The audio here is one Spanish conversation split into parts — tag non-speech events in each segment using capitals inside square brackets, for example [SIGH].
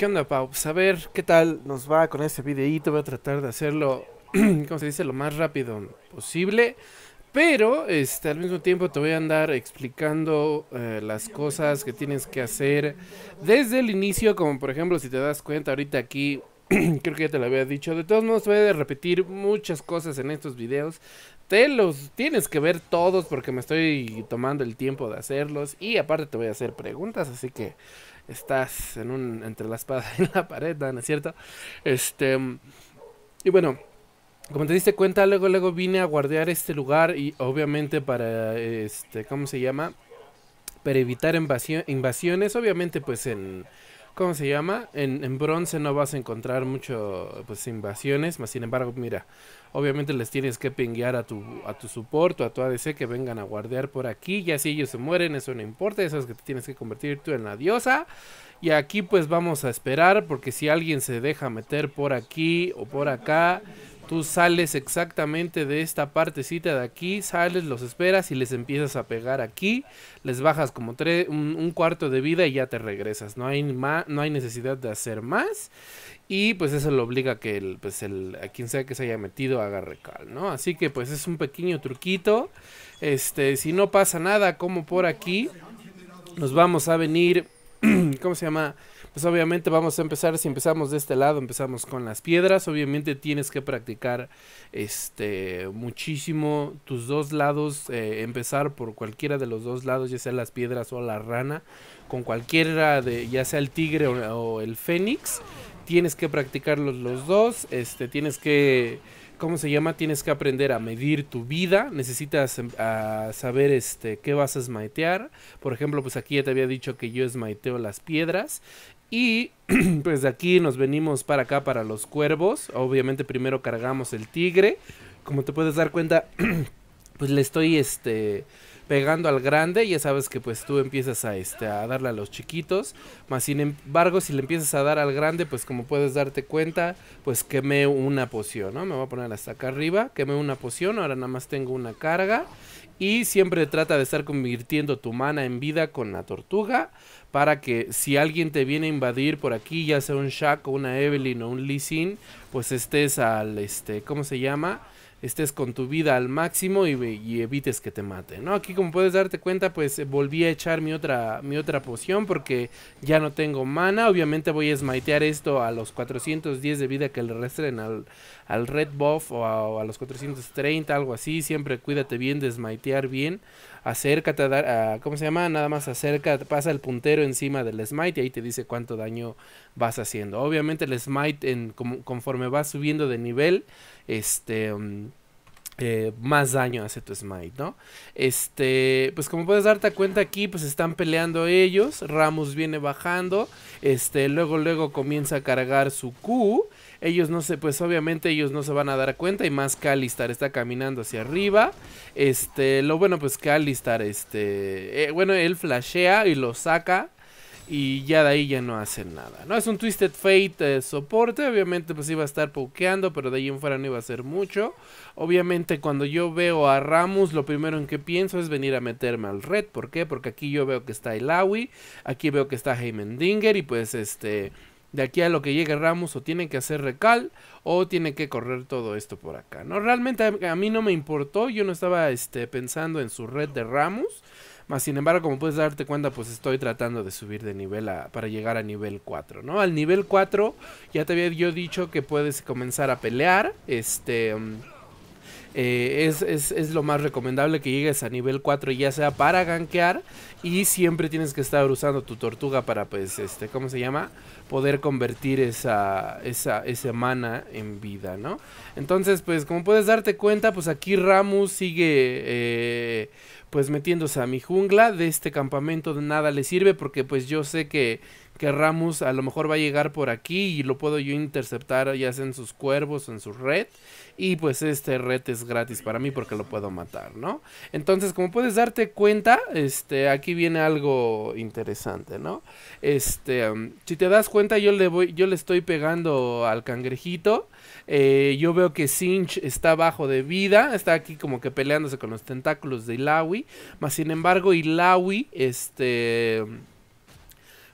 ¿Qué onda, Pau? Pues, a ver qué tal nos va con este videíto. Voy a tratar de hacerlo, como [CLEARS THROAT] se dice, lo más rápido posible. Pero este, al mismo tiempo te voy a andar explicando eh, las cosas que tienes que hacer desde el inicio. Como por ejemplo, si te das cuenta ahorita aquí, [CLEARS THROAT] creo que ya te lo había dicho. De todos modos, voy a repetir muchas cosas en estos videos. Te los tienes que ver todos porque me estoy tomando el tiempo de hacerlos. Y aparte te voy a hacer preguntas, así que estás en un, entre la espada [LAUGHS] y la pared, ¿no es cierto? Este, y bueno, como te diste cuenta, luego, luego vine a guardear este lugar y obviamente para, este, ¿cómo se llama? Para evitar invasiones, obviamente pues en ¿Cómo se llama? En, bronce no vas a encontrar mucho, pues, invasiones. Más sin embargo, mira, obviamente les tienes que pinguear a tu, a tu support o a tu ADC que vengan a guardear por aquí. Ya si ellos se mueren, eso no importa. Eso es que te tienes que convertir tú en la diosa. Y aquí pues vamos a esperar porque si alguien se deja meter por aquí o por acá, Tú sales exactamente de esta partecita de aquí, sales, los esperas y les empiezas a pegar aquí, les bajas como un, cuarto de vida y ya te regresas. No hay, no hay necesidad de hacer más y pues eso lo obliga a que el, pues el, a quien sea que se haya metido haga recal, ¿no? Así que pues es un pequeño truquito. Este, si no pasa nada como por aquí, nos vamos a venir, [CLEARS THROAT] ¿cómo se llama? pues obviamente vamos a empezar, si empezamos de este lado, empezamos con las piedras, obviamente tienes que practicar este muchísimo tus dos lados, eh, empezar por cualquiera de los dos lados, ya sea las piedras o la rana, con cualquiera de, ya sea el tigre o, el fénix, tienes que practicarlos los, los dos, este, tienes que ¿cómo se llama? Tienes que aprender a medir tu vida, necesitas em, saber este, qué vas a esmaitear. Por ejemplo, pues aquí ya te había dicho que yo esmaiteo las piedras. Y [CLEARS THROAT] pues de aquí nos venimos para acá, para los cuervos. Obviamente primero cargamos el tigre. Como te puedes dar cuenta, [CLEARS THROAT] pues le estoy este pegando al grande, ya sabes que pues tú empiezas a, este, a darle a los chiquitos, más sin embargo si le empiezas a dar al grande, pues como puedes darte cuenta, pues quemé una poción, ¿no? Me voy a poner hasta acá arriba, quemé una poción, ahora nada más tengo una carga y siempre trata de estar convirtiendo tu mana en vida con la tortuga para que si alguien te viene a invadir por aquí, ya sea un Shaq o una Evelyn o un Lee pues estés al, este, ¿cómo se llama?, estés con tu vida al máximo y, evites que te mate, ¿no? Aquí como puedes darte cuenta, pues eh, volví a echar mi otra, mi otra poción porque ya no tengo mana. Obviamente voy a smitear esto a los 410 de vida que le restren al, red buff o a, o a los 430, algo así. Siempre cuídate bien de smitear bien acércate a dar, ¿cómo se llama? Nada más acerca, pasa el puntero encima del smite y ahí te dice cuánto daño vas haciendo. Obviamente el smite en, conforme vas subiendo de nivel, este... Mm, eh, más daño hace tu smite, ¿no? Este, pues como puedes darte cuenta aquí, pues están peleando ellos, Ramos viene bajando, este, luego luego comienza a cargar su Q, ellos no se, pues obviamente ellos no se van a dar cuenta y más Calistar está caminando hacia arriba, este, lo bueno pues Calistar, este, eh, bueno, él flashea y lo saca, y ya de ahí ya no hacen nada. No es un Twisted Fate eh, soporte, obviamente pues iba a estar pokeando, pero de ahí en fuera no iba a hacer mucho. Obviamente cuando yo veo a Ramos lo primero en que pienso es venir a meterme al red, ¿por qué? Porque aquí yo veo que está Illaoi. aquí veo que está Heimendinger y pues este... De aquí a lo que llegue Ramos o tiene que hacer recal o tiene que correr todo esto por acá. No, realmente a, mí no me importó, yo no estaba este, pensando en su red de Ramos. Más sin embargo, como puedes darte cuenta, pues estoy tratando de subir de nivel a, para llegar a nivel 4, ¿no? Al nivel 4 ya te había yo dicho que puedes comenzar a pelear, este... Mm, eh, es, lo más recomendable que llegues a nivel 4 ya sea para gankear y siempre tienes que estar usando tu tortuga para pues este, ¿cómo se llama? Poder convertir esa, esa, mana en vida, ¿no? Entonces pues como puedes darte cuenta pues aquí Ramus sigue eh, pues metiéndose a mi jungla de este campamento de nada le sirve porque pues yo sé que que Ramos a lo mejor va a llegar por aquí y lo puedo yo interceptar ya sea en sus cuervos en su red. Y pues este red es gratis para mí porque lo puedo matar, ¿no? Entonces, como puedes darte cuenta, este, aquí viene algo interesante, ¿no? Este, um, si te das cuenta, yo le voy, yo le estoy pegando al cangrejito. Eh, yo veo que Sinch está bajo de vida, está aquí como que peleándose con los tentáculos de Ilawi. Más sin embargo, Ilawi, este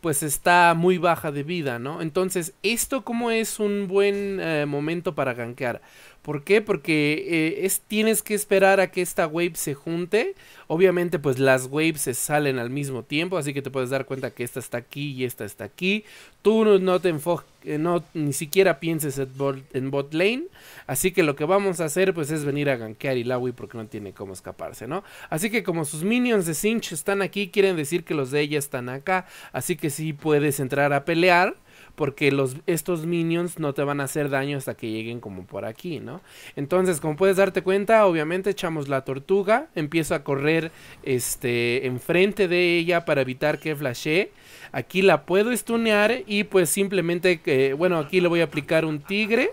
pues está muy baja de vida, ¿no? Entonces, ¿esto cómo es un buen eh, momento para gankear? ¿Por qué? Porque eh, es, tienes que esperar a que esta wave se junte. Obviamente pues las waves se salen al mismo tiempo, así que te puedes dar cuenta que esta está aquí y esta está aquí. Tú no, te enfoques, eh, no, ni siquiera pienses en bot, lane. Así que lo que vamos a hacer pues es venir a gankear Ilawi porque no tiene cómo escaparse, ¿no? Así que como sus minions de Cinch están aquí, quieren decir que los de ella están acá. Así que sí puedes entrar a pelear porque los, estos minions no te van a hacer daño hasta que lleguen como por aquí, ¿no? Entonces, como puedes darte cuenta, obviamente echamos la tortuga, empiezo a correr este, enfrente de ella para evitar que flashee. Aquí la puedo stunear y pues simplemente, bueno, aquí le voy a aplicar un tigre.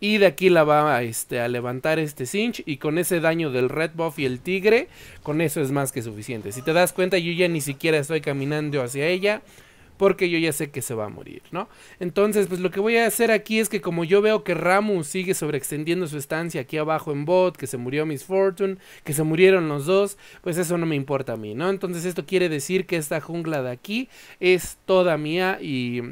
Y de aquí la va a, este, a levantar este cinch. Y con ese daño del red buff y el tigre, con eso es más que suficiente. Si te das cuenta, yo ya ni siquiera estoy caminando hacia ella porque yo ya sé que se va a morir, ¿no? Entonces, pues lo que voy a hacer aquí es que como yo veo que Ramu sigue sobreextendiendo su estancia aquí abajo en bot, que se murió Miss Fortune, que se murieron los dos, pues eso no me importa a mí, ¿no? Entonces esto quiere decir que esta jungla de aquí es toda mía y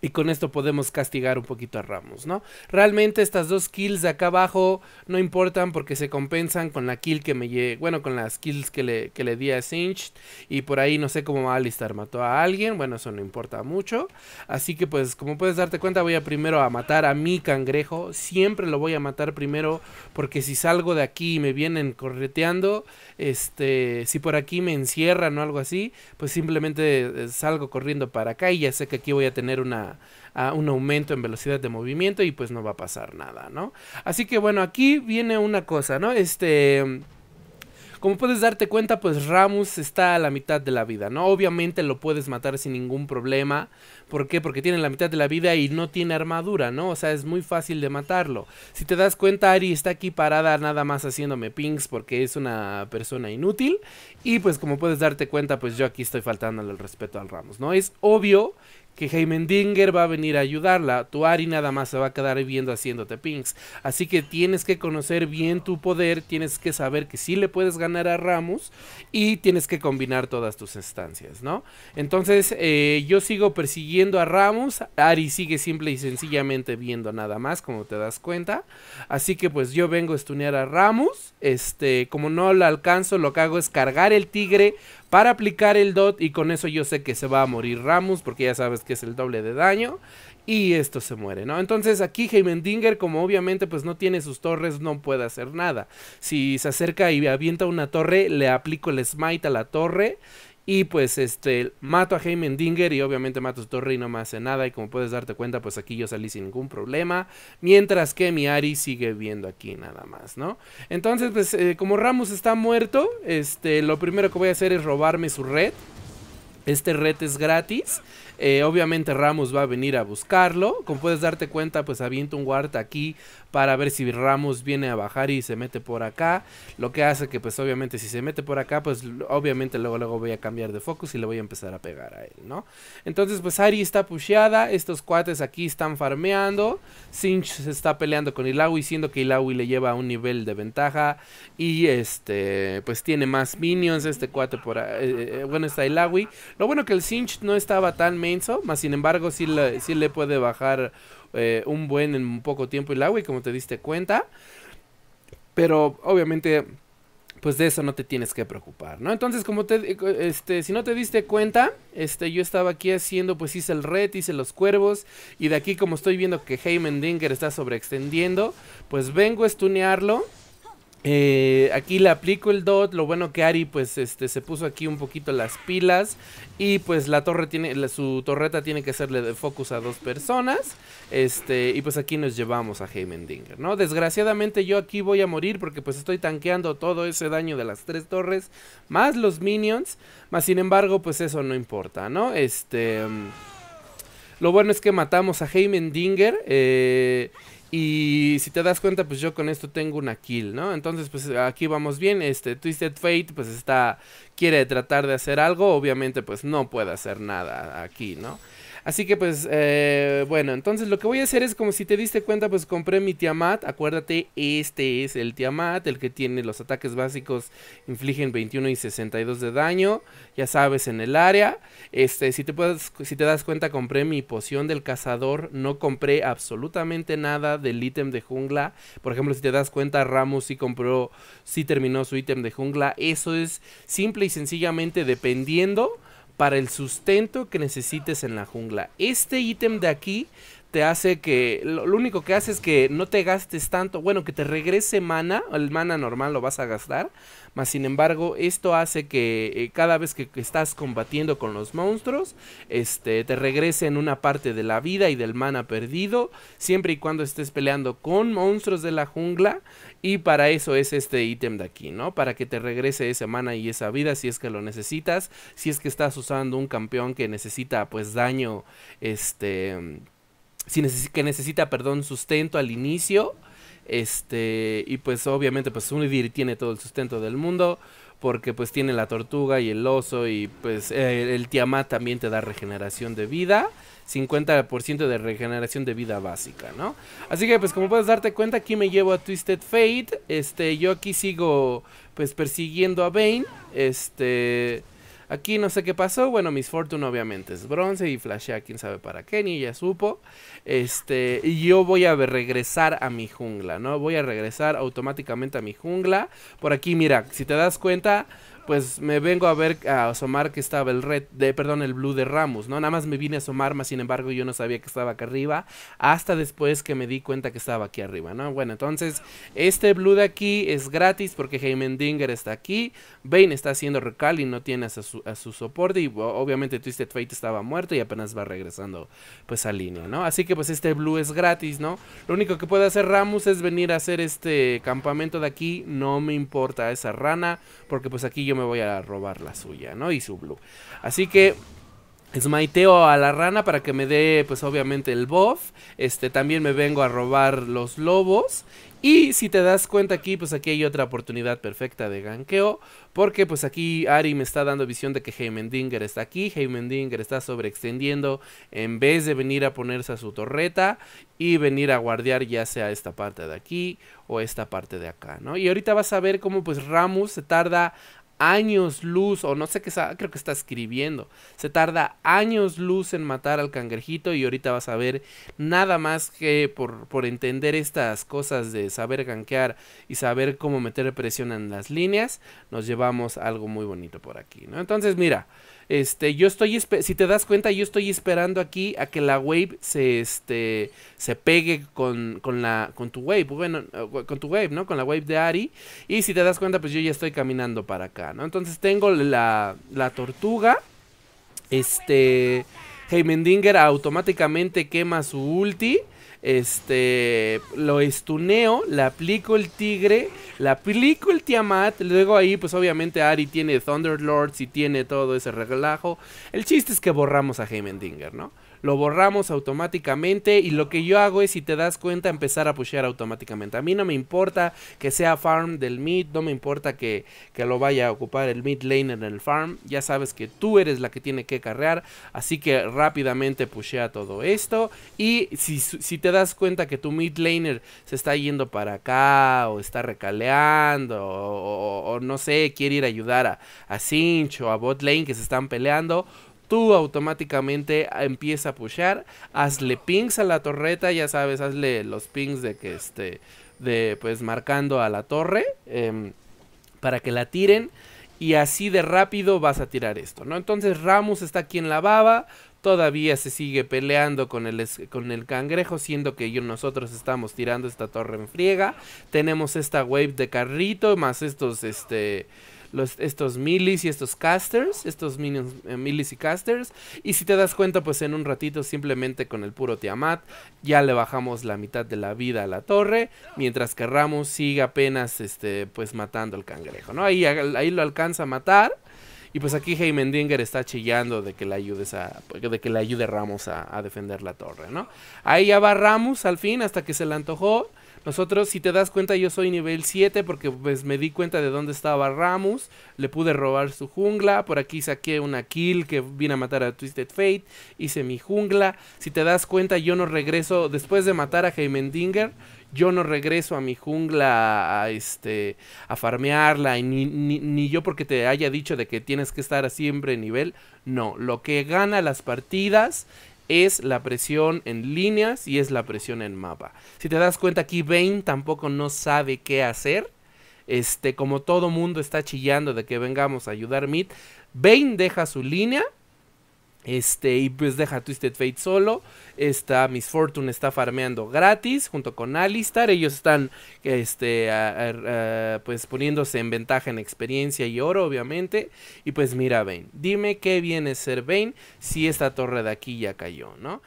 y con esto podemos castigar un poquito a Ramos, ¿no? Realmente estas dos kills de acá abajo no importan porque se compensan con la kill que me lleve. Bueno, con las kills que le, le di a Sinch. Y por ahí no sé cómo Alistar mató a alguien. Bueno, eso no importa mucho. Así que pues, como puedes darte cuenta, voy a primero a matar a mi cangrejo. Siempre lo voy a matar primero. Porque si salgo de aquí y me vienen correteando. Este. Si por aquí me encierran o algo así. Pues simplemente eh, salgo corriendo para acá. Y ya sé que aquí voy a tener una a un aumento en velocidad de movimiento y pues no va a pasar nada, ¿no? Así que bueno, aquí viene una cosa, ¿no? Este... Como puedes darte cuenta, pues Ramos está a la mitad de la vida, ¿no? Obviamente lo puedes matar sin ningún problema. ¿Por qué? Porque tiene la mitad de la vida y no tiene armadura, ¿no? O sea, es muy fácil de matarlo. Si te das cuenta, Ari está aquí parada nada más haciéndome pings porque es una persona inútil. Y pues como puedes darte cuenta, pues yo aquí estoy faltando el respeto al Ramos, ¿no? Es obvio que Dinger va a venir a ayudarla. Tu Ari nada más se va a quedar viendo haciéndote pings. Así que tienes que conocer bien tu poder, tienes que saber que sí le puedes ganar a Ramos y tienes que combinar todas tus estancias, ¿no? Entonces eh, yo sigo persiguiendo a Ramos, Ari sigue simple y sencillamente viendo nada más, como te das cuenta. Así que pues yo vengo a estunear a Ramos, este, como no la alcanzo, lo que hago es cargar el tigre para aplicar el dot y con eso yo sé que se va a morir Ramus porque ya sabes que es el doble de daño y esto se muere, ¿no? Entonces aquí Heimendinger como obviamente pues no tiene sus torres no puede hacer nada. Si se acerca y avienta una torre le aplico el smite a la torre y pues este, mato a Heimendinger y obviamente mato a su torre y no me hace nada. Y como puedes darte cuenta, pues aquí yo salí sin ningún problema. Mientras que mi Ari sigue viendo aquí nada más, ¿no? Entonces, pues eh, como Ramos está muerto, este, lo primero que voy a hacer es robarme su red. Este red es gratis. Eh, obviamente Ramos va a venir a buscarlo. Como puedes darte cuenta, pues avienta un guard aquí para ver si Ramos viene a bajar y se mete por acá. Lo que hace que pues obviamente si se mete por acá, pues obviamente luego luego voy a cambiar de focus y le voy a empezar a pegar a él, ¿no? Entonces pues Ari está pusheada, estos cuates aquí están farmeando. Sinch se está peleando con Ilawi, siendo que Ilawi le lleva un nivel de ventaja y este pues tiene más minions este cuate por eh, eh, bueno está Ilawi. Lo bueno que el Sinch no estaba tan más sin embargo si le, le puede bajar eh, un buen en un poco tiempo el agua y como te diste cuenta. Pero obviamente pues de eso no te tienes que preocupar, ¿no? Entonces, como te, eh, este, si no te diste cuenta, este, yo estaba aquí haciendo, pues hice el red, hice los cuervos, y de aquí como estoy viendo que Heimendinger Dinger está sobreextendiendo, pues vengo a estunearlo. Eh, aquí le aplico el dot. Lo bueno que Ari, pues, este, se puso aquí un poquito las pilas. Y pues la torre tiene. su torreta tiene que hacerle de focus a dos personas. Este. Y pues aquí nos llevamos a Heimendinger, ¿no? Desgraciadamente yo aquí voy a morir. Porque pues estoy tanqueando todo ese daño de las tres torres. Más los minions. Más sin embargo, pues eso no importa, ¿no? Este. Mm, lo bueno es que matamos a Heimendinger. Eh. Y si te das cuenta, pues yo con esto tengo una kill, ¿no? Entonces, pues aquí vamos bien. Este Twisted Fate, pues está. Quiere tratar de hacer algo. Obviamente, pues no puede hacer nada aquí, ¿no? Así que pues, eh, bueno, entonces lo que voy a hacer es como si te diste cuenta, pues compré mi Tiamat. Acuérdate, este es el Tiamat, el que tiene los ataques básicos, infligen 21 y 62 de daño, ya sabes, en el área. Este, si te, si te das cuenta, compré mi poción del cazador, no compré absolutamente nada del ítem de jungla. Por ejemplo, si te das cuenta, Ramos sí compró, sí terminó su ítem de jungla. Eso es simple y sencillamente dependiendo para el sustento que necesites en la jungla. Este ítem de aquí te hace que. Lo, único que hace es que no te gastes tanto. Bueno, que te regrese mana. El mana normal lo vas a gastar. Más sin embargo, esto hace que eh, cada vez que, estás combatiendo con los monstruos, este, te regrese en una parte de la vida y del mana perdido. Siempre y cuando estés peleando con monstruos de la jungla. Y para eso es este ítem de aquí, ¿no? Para que te regrese ese mana y esa vida si es que lo necesitas. Si es que estás usando un campeón que necesita pues daño. Este que necesita, perdón, sustento al inicio. Este, y pues obviamente pues Unidir tiene todo el sustento del mundo porque pues tiene la tortuga y el oso y pues eh, el, Tiamat también te da regeneración de vida, 50% de regeneración de vida básica, ¿no? Así que pues como puedes darte cuenta aquí me llevo a Twisted Fate, este yo aquí sigo pues persiguiendo a Bane, este Aquí no sé qué pasó. Bueno, Miss Fortune obviamente es bronce y flashea quién sabe para qué, ni ya supo. Este, y yo voy a regresar a mi jungla, ¿no? Voy a regresar automáticamente a mi jungla. Por aquí, mira, si te das cuenta, pues me vengo a ver a asomar que estaba el red de perdón el blue de Ramos no nada más me vine a asomar más sin embargo yo no sabía que estaba acá arriba hasta después que me di cuenta que estaba aquí arriba no bueno entonces este blue de aquí es gratis porque Heimendinger está aquí Bane está haciendo recal y no tiene a su, a su soporte y obviamente Twisted Fate estaba muerto y apenas va regresando pues a línea no así que pues este blue es gratis no lo único que puede hacer Ramos es venir a hacer este campamento de aquí no me importa esa rana porque pues aquí yo me voy a robar la suya, ¿no? Y su blue. Así que smiteo a la rana para que me dé, pues obviamente, el buff. Este, también me vengo a robar los lobos. Y si te das cuenta aquí, pues aquí hay otra oportunidad perfecta de ganqueo. Porque pues aquí Ari me está dando visión de que Heimendinger está aquí. Heimendinger está sobreextendiendo en vez de venir a ponerse a su torreta y venir a guardear ya sea esta parte de aquí o esta parte de acá, ¿no? Y ahorita vas a ver cómo pues Ramus se tarda años luz, o no sé qué, creo que está escribiendo. Se tarda años luz en matar al cangrejito y ahorita vas a ver nada más que por, entender estas cosas de saber gankear y saber cómo meter presión en las líneas, nos llevamos algo muy bonito por aquí, ¿no? Entonces, mira, este, yo estoy, si te das cuenta, yo estoy esperando aquí a que la wave se, este, se pegue con, la, con tu wave, bueno, eh, con tu wave, ¿no? Con la wave de Ari. Y si te das cuenta, pues yo ya estoy caminando para acá, ¿no? Entonces tengo la, la tortuga, este, Heimendinger automáticamente quema su ulti, este, lo estuneo, le aplico el tigre la película Tiamat, luego ahí pues obviamente Ari tiene Thunderlords y tiene todo ese relajo. El chiste es que borramos a Heimendinger, ¿no? lo borramos automáticamente y lo que yo hago es, si te das cuenta, empezar a pushear automáticamente. A mí no me importa que sea farm del mid, no me importa que, lo vaya a ocupar el mid laner en el farm, ya sabes que tú eres la que tiene que carrear, así que rápidamente pushea todo esto y si, te das cuenta que tu mid laner se está yendo para acá o está recaleando o, no sé, quiere ir a ayudar a, a Cinch o a bot lane que se están peleando, tú automáticamente empieza a pushar, hazle pings a la torreta, ya sabes, hazle los pings de que este, de pues marcando a la torre em, para que la tiren y así de rápido vas a tirar esto, ¿no? Entonces Ramos está aquí en la baba, todavía se sigue peleando con el, con el cangrejo, siendo que yo, nosotros estamos tirando esta torre en friega, tenemos esta wave de carrito, más estos, este estos milis y estos casters, estos minions, eh, milis y casters. Y si te das cuenta, pues en un ratito simplemente con el puro Tiamat ya le bajamos la mitad de la vida a la torre, mientras que Ramos sigue apenas este, pues matando al cangrejo, ¿no? Ahí, ahí lo alcanza a matar. Y pues aquí Heimendinger está chillando de que le ayudes a. de que le ayude Ramos a, defender la torre, ¿no? Ahí ya va Ramos al fin hasta que se le antojó. Nosotros, si te das cuenta, yo soy nivel 7 porque pues me di cuenta de dónde estaba Ramus. Le pude robar su jungla. Por aquí saqué una kill que vine a matar a Twisted Fate. Hice mi jungla. Si te das cuenta, yo no regreso. Después de matar a Heimendinger, yo no regreso a mi jungla a, este, a farmearla. Y ni, yo porque te haya dicho de que tienes que estar siempre en nivel. No, lo que gana las partidas es la presión en líneas y es la presión en mapa. Si te das cuenta aquí, Bane tampoco no sabe qué hacer. Este, como todo mundo está chillando de que vengamos a ayudar Mid, Bane deja su línea este, y pues deja Twisted Fate solo. Está Miss Fortune está farmeando gratis junto con Alistar. Ellos están este, pues poniéndose en ventaja en experiencia y oro, obviamente. Y pues mira, Vayne, dime qué viene a ser Vayne si esta torre de aquí ya cayó, ¿no?